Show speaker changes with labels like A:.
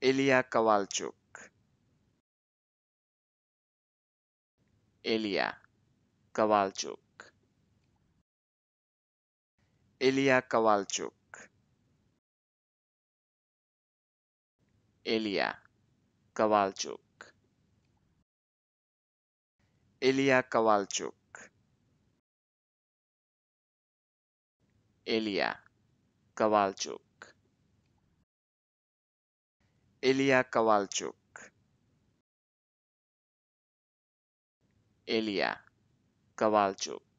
A: Ilya Kovalchuk. Ilya Kovalchuk. Ilya Kovalchuk. Ilya Kovalchuk. Ilya Kovalchuk. Ilya Kovalchuk. इलिया कवालचुक इलिया कवालचुक